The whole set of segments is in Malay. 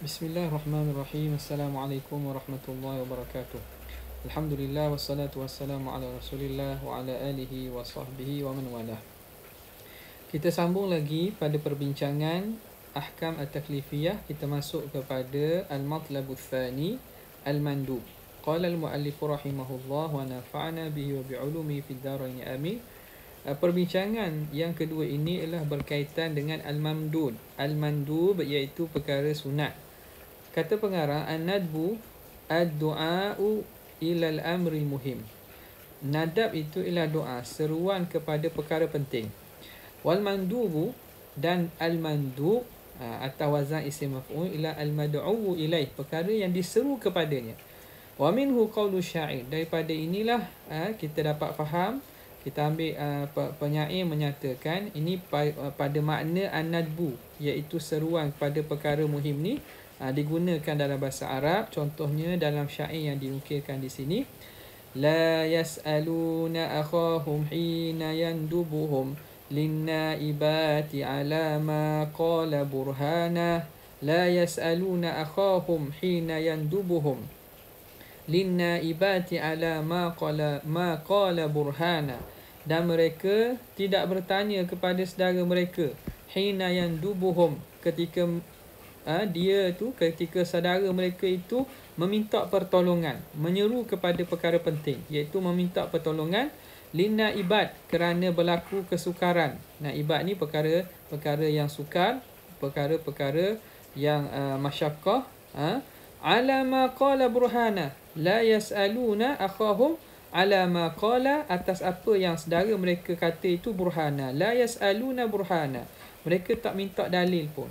Bismillahirrahmanirrahim. Assalamualaikum warahmatullahi wabarakatuh. Alhamdulillah wassalatu wassalamu ala Rasulillah wa ala alihi wa sahbihi wa man walah. Kita sambung lagi pada perbincangan ahkam at-taklifiyah, kita masuk kepada al-matlab ath-thani al-mandub. Qala al-muallif rahimahullah wa nafa'ana bihi wa bi'ulumi fid dharain amin. Uh, perbincangan yang kedua ini ialah berkaitan dengan al-mamdud. Al-mandub iaitu perkara sunat. Kata pengarah An-Nadbu Ad-du'a'u ilal amri muhim Nadab itu ialah doa Seruan kepada perkara penting Wal-mandubu Dan al-mandu ha, Atau wazan isim maf'un Ilal al-mad'u'u ilaih Perkara yang diseru kepadanya Wa minhu qawlu sya'ir Daripada inilah ha, Kita dapat faham kita ambil uh, penyair menyatakan ini pa, uh, pada makna an-nadbu iaitu seruan kepada perkara muhim ni Ah, digunakan dalam bahasa Arab contohnya dalam syair yang dilukirkan di sini la yasaluna akhahum hina yandubuhum linnaibati ala ma qala burhana la yasaluna akhahum hina yandubuhum linnaibati ala ma qala ma qala burhana dan mereka tidak bertanya kepada saudara mereka hina yandubuhum ketika uh, dia tu ketika saudara mereka itu meminta pertolongan, menyeru kepada perkara penting iaitu meminta pertolongan lina ibad kerana berlaku kesukaran. Nah ibad ni perkara perkara yang sukar, perkara-perkara yang uh, ah, masyakkah. Ha? Alama qala burhana la yasaluna akhahum alama qala atas apa yang saudara mereka kata itu burhana la yasaluna burhana mereka tak minta dalil pun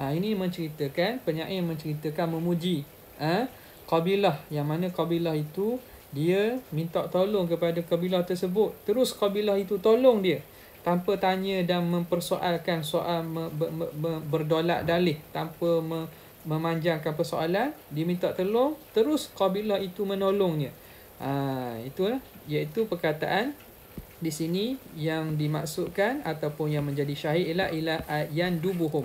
Ha, ini menceritakan penyair menceritakan memuji ha, kabilah yang mana kabilah itu dia minta tolong kepada kabilah tersebut terus kabilah itu tolong dia tanpa tanya dan mempersoalkan soal me, be, be, be, berdolak dalih tanpa me, memanjangkan persoalan dia minta tolong terus kabilah itu menolongnya ha, itu iaitu perkataan di sini yang dimaksudkan ataupun yang menjadi syahid ialah ila yan dubuhum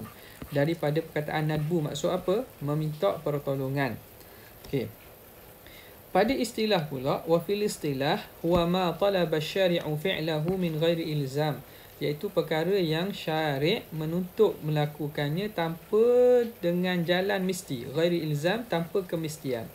daripada perkataan nadbu maksud apa? Meminta pertolongan. Okey. Pada istilah pula, wa fil istilah huwa ma talaba syari'u fi'lahu min ghairi ilzam, iaitu perkara yang syari' menuntut melakukannya tanpa dengan jalan mesti, ghairi ilzam tanpa kemestian,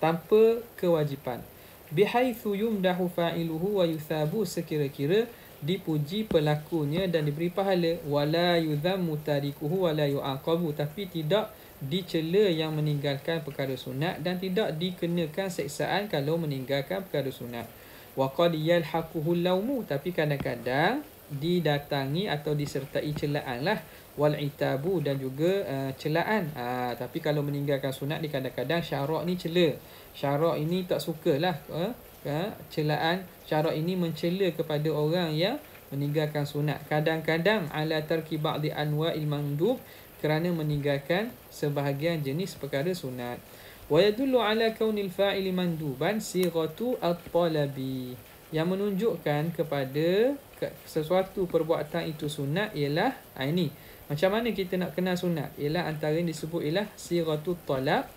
tanpa kewajipan. Bihaithu yumdahu fa'iluhu wa yuthabu sekira-kira dipuji pelakunya dan diberi pahala wala yudhammu tarikuhu wala yu'aqabu tapi tidak dicela yang meninggalkan perkara sunat dan tidak dikenakan seksaan kalau meninggalkan perkara sunat wa qad yalhaquhu laumu tapi kadang-kadang didatangi atau disertai celaanlah wal itabu dan juga uh, celaan ha, tapi kalau meninggalkan sunat di kadang-kadang syarak ni cela syarak ini tak sukalah ha? Eh. Ha? celaan cara ini mencela kepada orang yang meninggalkan sunat. Kadang-kadang ala tarki ba'di anwa mandub kerana meninggalkan sebahagian jenis perkara sunat. Wa yadullu ala kaunil fa'ili manduban sighatu at-talabi yang menunjukkan kepada sesuatu perbuatan itu sunat ialah ha, ini. Macam mana kita nak kenal sunat? Ialah antara yang disebut ialah sighatu talab,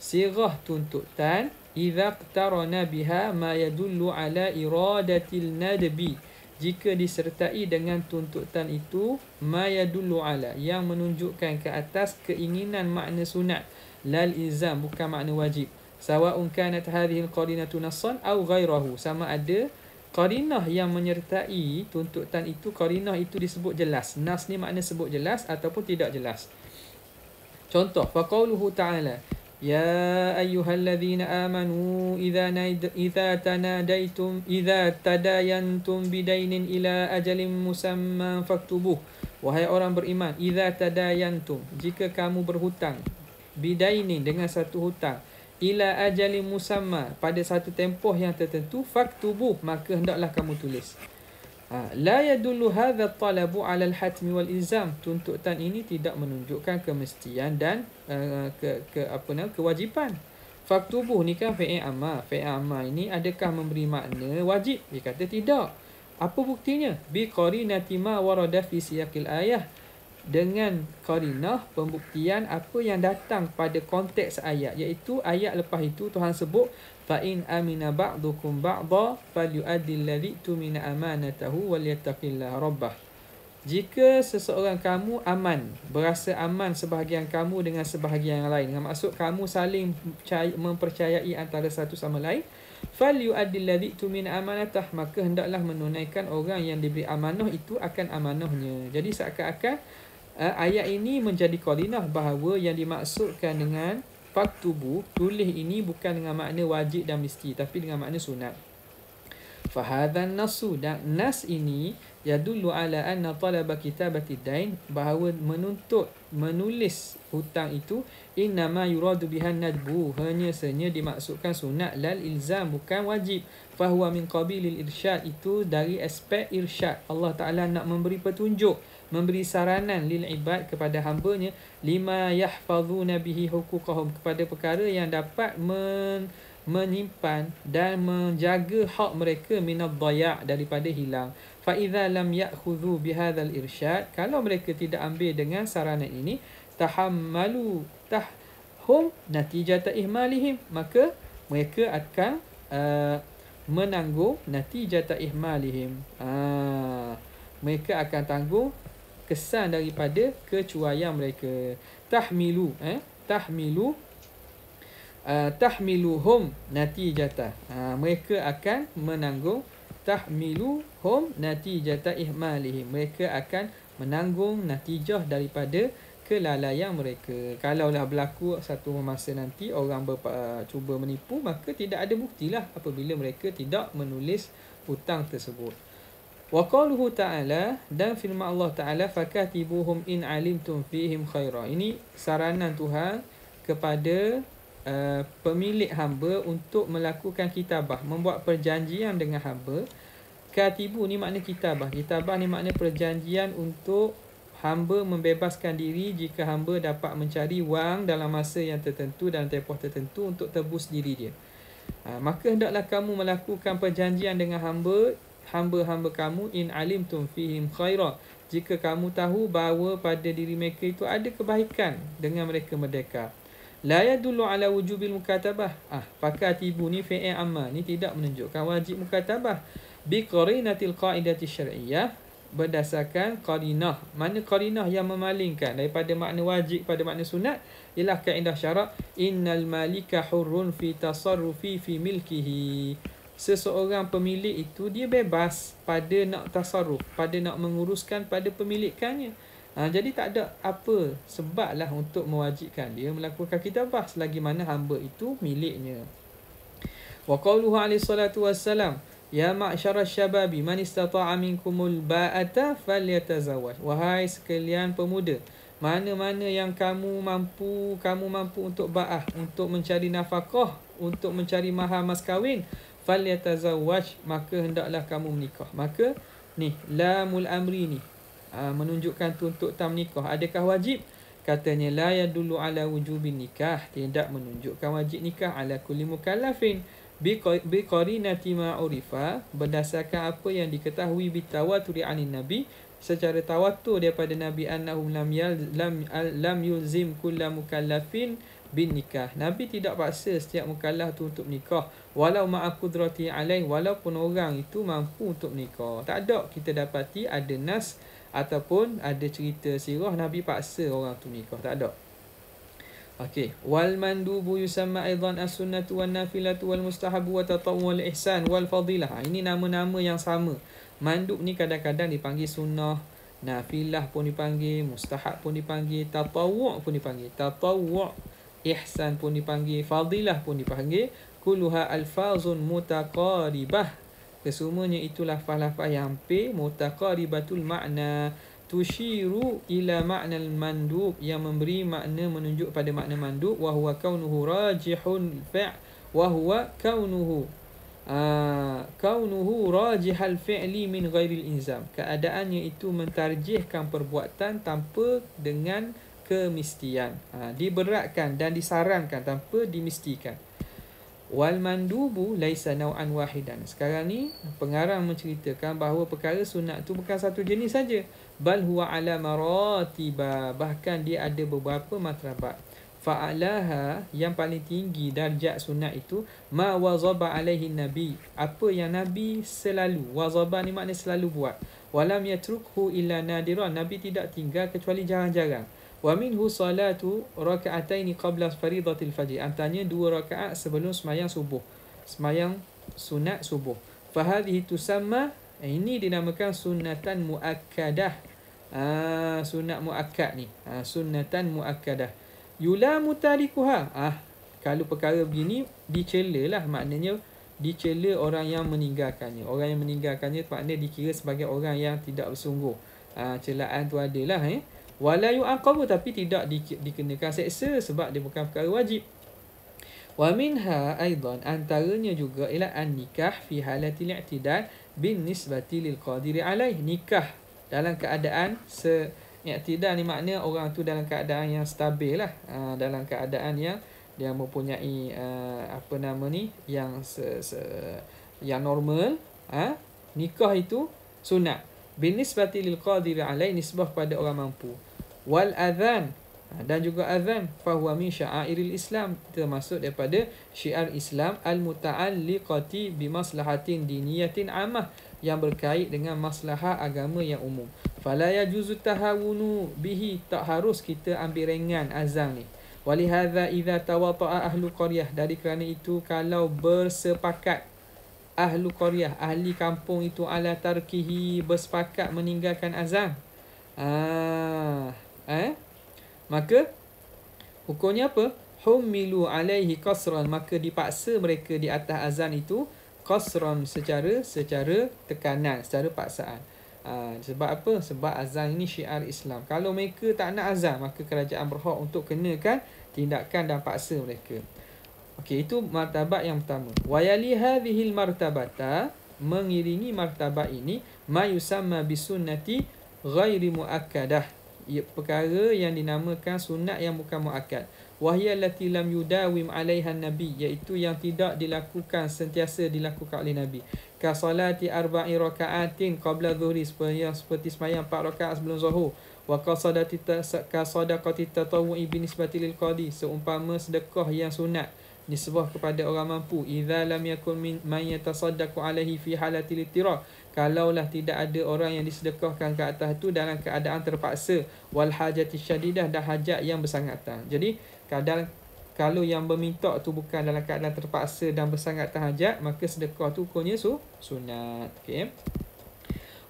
sirah tuntutan, Iza ptarona biha ma yadullu ala iradatil nadbi jika disertai dengan tuntutan itu ma yadullu ala yang menunjukkan ke atas keinginan makna sunat lal izam bukan makna wajib sawa'un kanat hadhihi alqarinatu nassan aw ghairahu sama ada qarinah yang menyertai tuntutan itu qarinah itu disebut jelas nas ni makna sebut jelas ataupun tidak jelas contoh faqauluhu ta'ala يا أيها الذين آمنوا إذا ناد إذا تناديتم إذا تداينتم بدين إلى أجل مسمى فكتبوه Wahai orang beriman Iza tadayantum Jika kamu berhutang Bidainin dengan satu hutang Ila ajali musamma Pada satu tempoh yang tertentu Faktubuh Maka hendaklah kamu tulis Ha, la yadullu hadha talabu ala al-hatm wal ilzam. Tuntutan ini tidak menunjukkan kemestian dan uh, ke, ke apa nama kewajipan. Faktubuh ni kan fi'il amma. Fi'il amma ini adakah memberi makna wajib? Dia kata tidak. Apa buktinya? Bi qarinati ma warada fi siyaqil ayah dengan korinah pembuktian apa yang datang pada konteks ayat iaitu ayat lepas itu Tuhan sebut fa in amina ba'dukum ba'dha falyu'addi alladhi tumina amanatahu walyattaqillaha rabbah jika seseorang kamu aman berasa aman sebahagian kamu dengan sebahagian yang lain yang maksud kamu saling mempercayai antara satu sama lain falyu'addi alladhi tumina amanatah maka hendaklah menunaikan orang yang diberi amanah itu akan amanahnya jadi seakan-akan Eh, ayat ini menjadi kolinah bahawa yang dimaksudkan dengan fak tubuh tulis ini bukan dengan makna wajib dan mesti tapi dengan makna sunat fahadhan nasu dan nas ini yadullu ala anna talaba kitabati dain bahawa menuntut menulis hutang itu innama yuradu bihan najbu hanya senya dimaksudkan sunat lal ilzam bukan wajib fahuwa min qabilil irsyad itu dari aspek irsyad Allah Ta'ala nak memberi petunjuk memberi saranan lil ibad kepada hamba-nya lima yahfazuna bihi hukukahum kepada perkara yang dapat men menyimpan dan menjaga hak mereka minad daya daripada hilang fa idza lam ya'khudhu bihadzal irsyad kalau mereka tidak ambil dengan saranan ini tahammalu tahum natijata ihmalihim maka mereka akan uh, menanggung natijata ihmalihim ah uh, mereka akan tanggung kesan daripada kecuaian mereka tahmilu eh tahmilu uh, tahmiluhum natijata uh, mereka akan menanggung tahmiluhum natijata ihmalihim mereka akan menanggung natijah daripada kelalaian mereka kalaulah berlaku satu masa nanti orang ber, uh, eh, cuba menipu maka tidak ada buktilah apabila mereka tidak menulis hutang tersebut Wa qaluhu ta'ala dan firman Allah ta'ala fakatibuhum in alimtum fihim khaira. Ini saranan Tuhan kepada uh, pemilik hamba untuk melakukan kitabah, membuat perjanjian dengan hamba. Katibu ni makna kitabah. Kitabah ni makna perjanjian untuk hamba membebaskan diri jika hamba dapat mencari wang dalam masa yang tertentu dan tempoh tertentu untuk tebus diri dia. Ha, maka hendaklah kamu melakukan perjanjian dengan hamba hamba-hamba kamu in alimtum fihim khaira jika kamu tahu bahawa pada diri mereka itu ada kebaikan dengan mereka merdeka la yadullu ala wujubil mukatabah ah pakar tibu ni fi'il amma ni tidak menunjukkan wajib mukatabah bi qarinatil qaidati syar'iyyah berdasarkan qarinah mana qarinah yang memalingkan daripada makna wajib pada makna sunat ialah kaedah syarak innal malika hurrun fi tasarrufi fi milkihi seseorang pemilik itu dia bebas pada nak tasarruf, pada nak menguruskan pada pemilikannya. Ha, jadi tak ada apa sebablah untuk mewajibkan dia melakukan kitabah selagi mana hamba itu miliknya. Wa qawluhu alaihi salatu wassalam Ya ma'syara syababi man istata'a minkumul ba'ata falyatazawaj. Wahai sekalian pemuda, mana-mana yang kamu mampu, kamu mampu untuk ba'ah, untuk mencari nafkah, untuk mencari mahar mas kahwin, falyatazawwaj maka hendaklah kamu menikah maka ni lamul amri ni ah, menunjukkan tuntutan nikah. adakah wajib katanya la ya dulu ala wujubin nikah tidak menunjukkan wajib nikah ala kulli mukallafin bi qarinati ma urifa berdasarkan apa yang diketahui bi tawaturi anin nabi secara tawatur daripada nabi annahum lam yal, lam, lam yulzim kullu bin nikah. Nabi tidak paksa setiap mukallaf tu untuk nikah. Walau ma'a kudrati alaih, walaupun orang itu mampu untuk nikah, Tak ada kita dapati ada nas ataupun ada cerita sirah Nabi paksa orang tu nikah Tak ada. Okey, wal mandubu yusamma aidan as-sunnatu wan nafilatu wal mustahabu wa tatawwu wal ihsan wal fadilah. Ha, ini nama-nama yang sama. Mandub ni kadang-kadang dipanggil sunnah, nafilah pun dipanggil, mustahab pun dipanggil, tatawwu pun dipanggil. Tatawwu ihsan pun dipanggil, fadilah pun dipanggil, kulluha alfazun mutaqaribah. Kesemuanya itulah lafaz yang hampir mutaqaribatul makna tushiru ila makna al-mandub yang memberi makna menunjuk pada makna mandub wa huwa kaunuhu rajihun fi' wa huwa kaunuhu Uh, kaunuhu rajihal fi'li min ghairil inzam keadaannya itu mentarjihkan perbuatan tanpa dengan kemistian ha, diberatkan dan disarankan tanpa dimistikan wal mandubu laisa nau'an wahidan sekarang ni pengarang menceritakan bahawa perkara sunat tu bukan satu jenis saja bal huwa ala maratiba bahkan dia ada beberapa matrabat fa'alaha yang paling tinggi darjat sunat itu ma wazaba alaihi nabi apa yang nabi selalu wazaba ni makna selalu buat walam yatrukhu illa nadiran nabi tidak tinggal kecuali jarang-jarang Wa minhu salatu raka'ataini qabla faridatil fajr. Antanya dua rakaat sebelum semayang subuh. Semayang sunat subuh. Fa hadhihi tusamma eh, ini dinamakan sunnatan muakkadah. Ah sunat muakkad ni. Ah sunnatan muakkadah. Yula mutalikuha. Ah kalau perkara begini dicelalah maknanya dicela orang yang meninggalkannya. Orang yang meninggalkannya maknanya dikira sebagai orang yang tidak bersungguh. Ah celaan tu adalah eh wala yu'aqabu tapi tidak di, dikenakan seksa sebab dia bukan perkara wajib wa minha aidan antaranya juga ialah an nikah fi halati i'tidal bin lil qadir alaih nikah dalam keadaan se i'tidal ni makna orang tu dalam keadaan yang stabil lah uh, dalam keadaan yang dia mempunyai uh, apa nama ni yang se, se yang normal uh, nikah itu sunat bin lil qadir alaih nisbah pada orang mampu wal adhan ha, dan juga azan fahuwa min sya'airil islam termasuk daripada syiar islam al muta'alliqati bi maslahatin diniyatin ammah yang berkait dengan maslahah agama yang umum fala yajuzu tahawunu bihi tak harus kita ambil ringan azan ni walihadza idza tawata'a ahlu qaryah dari kerana itu kalau bersepakat ahlu qaryah ahli kampung itu ala tarkihi bersepakat meninggalkan azan ah eh? maka hukumnya apa? Humilu alaihi kasran maka dipaksa mereka di atas azan itu kasran secara secara tekanan secara paksaan. Ha, sebab apa? Sebab azan ini syiar Islam. Kalau mereka tak nak azan, maka kerajaan berhak untuk kenakan tindakan dan paksa mereka. Okey, itu martabat yang pertama. Wayali hadhil martabata mengiringi martabat ini mayusamma bisunnati ghairi muakkadah. Ia perkara yang dinamakan sunat yang bukan muakkad wahya allati lam yudawim 'alaiha nabi iaitu yang tidak dilakukan sentiasa dilakukan oleh nabi ka salati arba'i raka'atin qabla dhuhri seperti seperti sembahyang 4 rakaat sebelum zuhur wa qasadati ka sadaqati tatawwu'i binisbati lil qadi seumpama sedekah yang sunat nisbah kepada orang mampu idza lam yakun min man yatasaddaqu alaihi fi halati litira kalaulah tidak ada orang yang disedekahkan ke atas itu dalam keadaan terpaksa wal hajati syadidah dan hajat yang bersangatan jadi kadang kalau yang meminta tu bukan dalam keadaan terpaksa dan bersangat hajat maka sedekah tu hukumnya sunat okey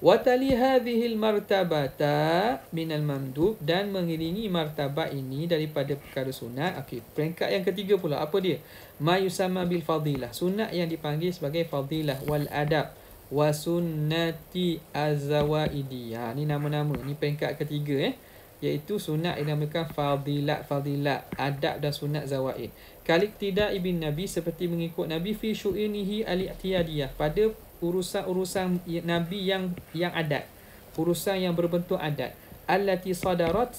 Watali hadhil martabata min al mamdub dan mengiringi martabat ini daripada perkara sunat. Okey, peringkat yang ketiga pula apa dia? Mayusama bil fadilah. Sunat yang dipanggil sebagai fadilah wal adab wa sunnati azwaidi. Ha, ni nama-nama. Ni peringkat ketiga eh. Iaitu sunat yang dinamakan fadilat fadilat adab dan sunat zawaid. Kalik tidak ibn Nabi seperti mengikut Nabi fi syu'inihi al-i'tiyadiyah pada urusan-urusan nabi yang yang adat urusan yang berbentuk adat allati sadarat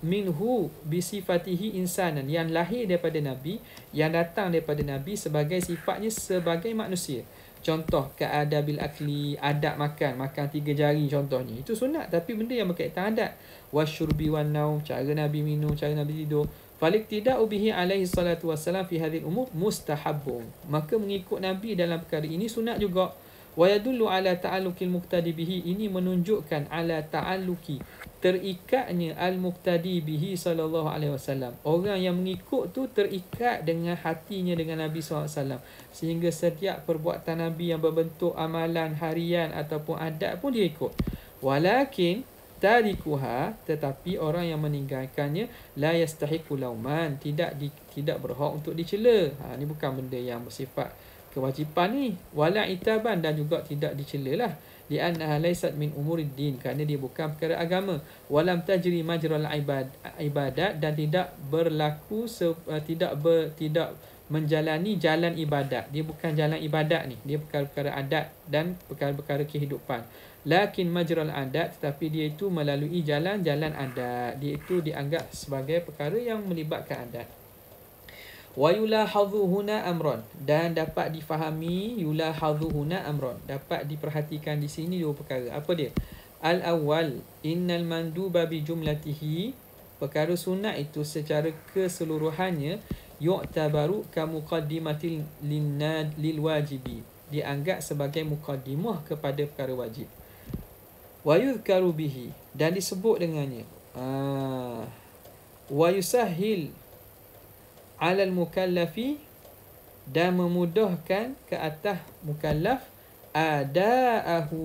minhu bi sifatihi insanan yang lahir daripada nabi yang datang daripada nabi sebagai sifatnya sebagai manusia contoh keadabil akli adab makan makan tiga jari contohnya itu sunat tapi benda yang berkaitan adat wasyurbi wan naum cara nabi minum cara nabi tidur Falik tidak ubihi alaihi salatu wassalam fi hadhihi umur mustahabun. Maka mengikut Nabi dalam perkara ini sunat juga wa yadullu ala ta'alluqil muqtadi bihi ini menunjukkan ala ta'alluqi terikatnya al-muqtadi bihi sallallahu alaihi wasallam orang yang mengikut tu terikat dengan hatinya dengan nabi sallallahu alaihi wasallam sehingga setiap perbuatan nabi yang berbentuk amalan harian ataupun adat pun dia ikut walakin tarikuha tetapi orang yang meninggalkannya la yastahiqu lauman tidak di, tidak berhak untuk dicela ha ni bukan benda yang bersifat kewajipan ni wala itaban dan juga tidak dicelalah di annaha laysat min umuri din kerana dia bukan perkara agama walam tajri majral ibad ibadat dan tidak berlaku se, uh, tidak ber, tidak menjalani jalan ibadat dia bukan jalan ibadat ni dia perkara-perkara adat dan perkara-perkara kehidupan lakin majral adat tetapi dia itu melalui jalan-jalan adat dia itu dianggap sebagai perkara yang melibatkan adat Wa yulahadhu huna amron Dan dapat difahami Yulahadhu huna amron Dapat diperhatikan di sini dua perkara Apa dia? al awal Innal manduba bi jumlatihi Perkara sunat itu secara keseluruhannya Yu'tabaru ka muqaddimatil linnad lil wajibi Dianggap sebagai muqaddimah kepada perkara wajib Wa yudhkaru bihi Dan disebut dengannya Ah, Wa yusahil alal mukallafi dan memudahkan ke atas mukallaf ada'ahu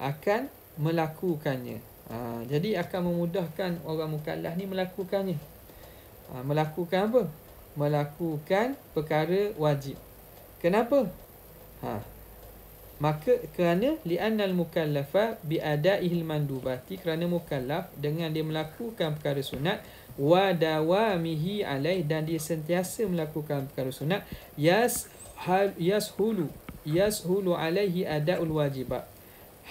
akan melakukannya. Ha, jadi akan memudahkan orang mukallaf ni melakukannya. Ha, melakukan apa? Melakukan perkara wajib. Kenapa? Ha. Maka kerana li'annal mukallafah bi ada'ihil mandubati kerana mukallaf dengan dia melakukan perkara sunat wa dawamihi alaih dan dia sentiasa melakukan perkara sunat yas hal yashulu yashulu alaihi adaul wajibat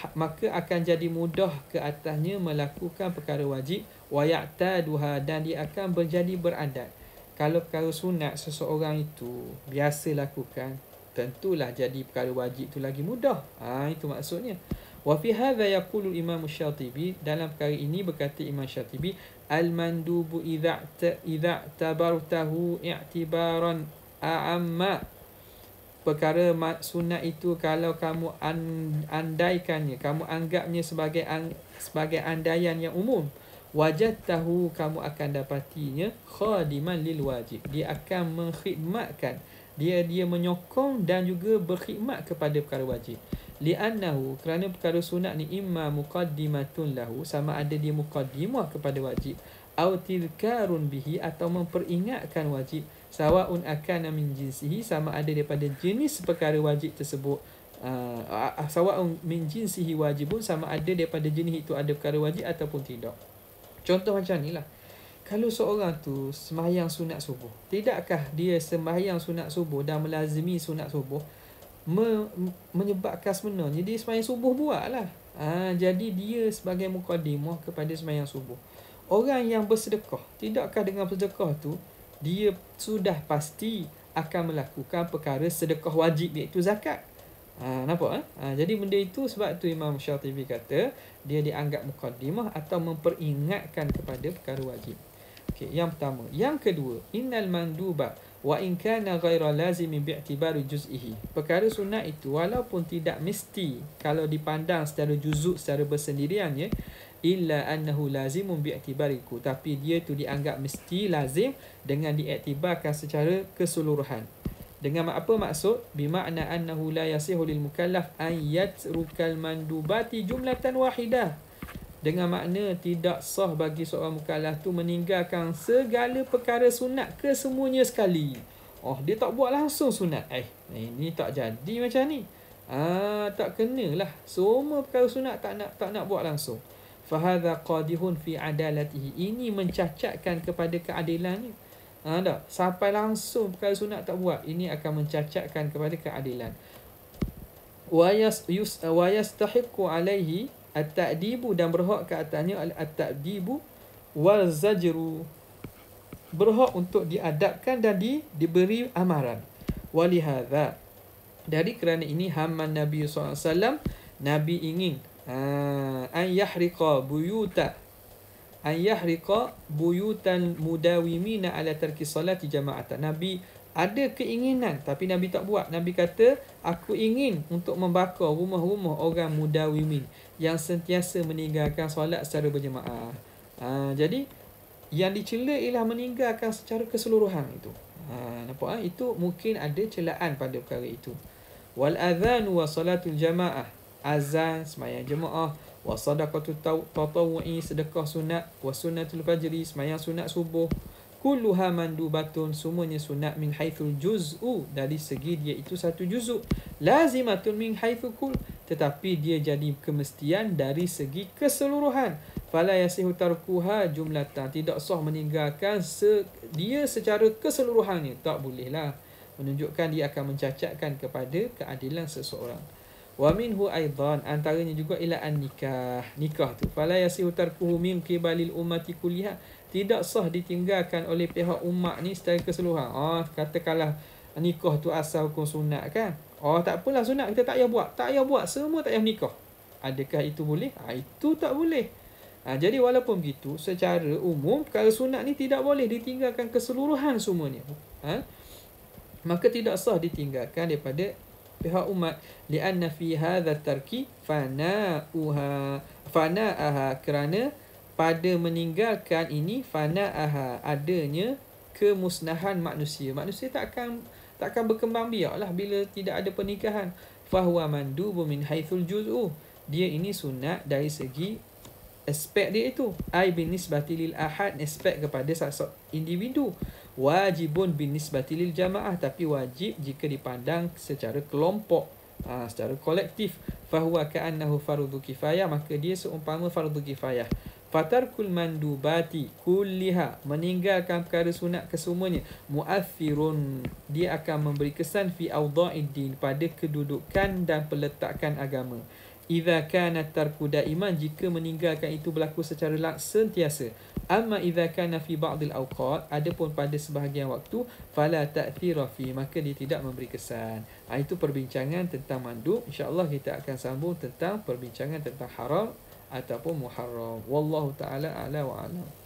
ha, maka akan jadi mudah ke atasnya melakukan perkara wajib wa ya'taduha dan dia akan menjadi beradat kalau perkara sunat seseorang itu biasa lakukan tentulah jadi perkara wajib tu lagi mudah ha itu maksudnya Wa fi hadha yaqulu Imam Syatibi dalam perkara ini berkata Imam Syatibi al mandubu idza idza tabartahu i'tibaran amma perkara sunat itu kalau kamu andaikannya kamu anggapnya sebagai sebagai andaian yang umum wajad tahu kamu akan dapatinya khadiman lil wajib dia akan mengkhidmatkan dia dia menyokong dan juga berkhidmat kepada perkara wajib li'annahu kerana perkara sunat ni imma muqaddimatun lahu sama ada dia muqaddimah kepada wajib atau tilkarun bihi atau memperingatkan wajib sawaun akana min jinsihi sama ada daripada jenis perkara wajib tersebut uh, sawaun min jinsihi wajibun sama ada daripada jenis itu ada perkara wajib ataupun tidak contoh macam inilah kalau seorang tu sembahyang sunat subuh tidakkah dia sembahyang sunat subuh dan melazimi sunat subuh me, menyebabkan semena. Jadi semayang subuh buat lah. Ha, jadi dia sebagai mukadimah kepada semayang subuh. Orang yang bersedekah, tidakkah dengan bersedekah tu, dia sudah pasti akan melakukan perkara sedekah wajib iaitu zakat. Ha, nampak eh? Ha? jadi benda itu sebab tu Imam Syatibi kata dia dianggap mukadimah atau memperingatkan kepada perkara wajib. Okey, yang pertama, yang kedua, innal manduba wa in kana ghaira lazim bi i'tibari juz'ihi perkara sunat itu walaupun tidak mesti kalau dipandang secara juzuk secara bersendiriannya illa annahu lazimun bi i'tibariku tapi dia tu dianggap mesti lazim dengan diiktibarkan secara keseluruhan dengan apa maksud bima'na annahu la yasihu lil mukallaf an yatrukal mandubati jumlatan wahidah dengan makna tidak sah bagi seorang mukallaf tu meninggalkan segala perkara sunat kesemuanya sekali. Oh, dia tak buat langsung sunat. Eh, ini eh, tak jadi macam ni. Ah, tak lah. Semua perkara sunat tak nak tak nak buat langsung. Fahadha qadihun fi adalatihi. Ini mencacatkan kepada keadilan ni. Ha, tak? Sampai langsung perkara sunat tak buat. Ini akan mencacatkan kepada keadilan. Wa yastahiqqu alaihi At-ta'dibu dan berhak ke atasnya At-ta'dibu wal zajru Berhak untuk diadabkan dan di, diberi amaran Walihada Dari kerana ini Haman Nabi SAW Nabi ingin uh, An yahriqa buyuta An yahriqa buyutan mudawimina ala tarki salati jama'atan Nabi SAW ada keinginan tapi Nabi tak buat. Nabi kata, aku ingin untuk membakar rumah-rumah orang muda-wimin yang sentiasa meninggalkan solat secara berjemaah. Ha, jadi, yang dicela ialah meninggalkan secara keseluruhan itu. Ha, nampak ha? Itu mungkin ada celaan pada perkara itu. Wal azan wa salatul jamaah. Azan, semayang jemaah. Wa sadaqatul tatawu'i, sedekah sunat. Wa sunatul fajri, semayang sunat subuh kulluha mandubatun semuanya sunat min haithul juz'u dari segi dia itu satu juz'u lazimatun min haithul kul tetapi dia jadi kemestian dari segi keseluruhan fala yasihu tarkuha jumlatan tidak sah meninggalkan se- dia secara keseluruhannya tak bolehlah menunjukkan dia akan mencacatkan kepada keadilan seseorang wa minhu aidan antaranya juga ila an nikah nikah tu fala yasihu tarkuhu min qibalil ummati kulliha tidak sah ditinggalkan oleh pihak umat ni secara keseluruhan. Ah, katakanlah nikah tu asal hukum sunat kan. Oh, tak apalah sunat kita tak payah buat. Tak payah buat, semua tak payah nikah. Adakah itu boleh? Ah, ha, itu tak boleh. Ha, jadi walaupun begitu, secara umum kalau sunat ni tidak boleh ditinggalkan keseluruhan semuanya. Ha? Maka tidak sah ditinggalkan daripada pihak umat li'anna fi hadha tarki fana'uha fana'aha kerana pada meninggalkan ini fana aha adanya kemusnahan manusia manusia tak akan tak akan berkembang biaklah bila tidak ada pernikahan fahuwa mandu min haitsul juz'u dia ini sunat dari segi aspek dia itu ai bin nisbati lil ahad aspek kepada sesat individu wajibun bin nisbati lil jamaah tapi wajib jika dipandang secara kelompok ha, secara kolektif fahuwa ka'annahu fardhu kifayah maka dia seumpama fardhu kifayah Fatarkul mandubati kulliha meninggalkan perkara sunat kesemuanya muathirun dia akan memberi kesan fi awdaiddin pada kedudukan dan peletakan agama. Idza kana tarku daiman jika meninggalkan itu berlaku secara laksa sentiasa. Amma idza kana fi ba'dil awqat pun pada sebahagian waktu fala ta'thira fi maka dia tidak memberi kesan. Ah, itu perbincangan tentang mandub. Insyaallah kita akan sambung tentang perbincangan tentang haram عتق محرم والله تعالى أعلى وأعلم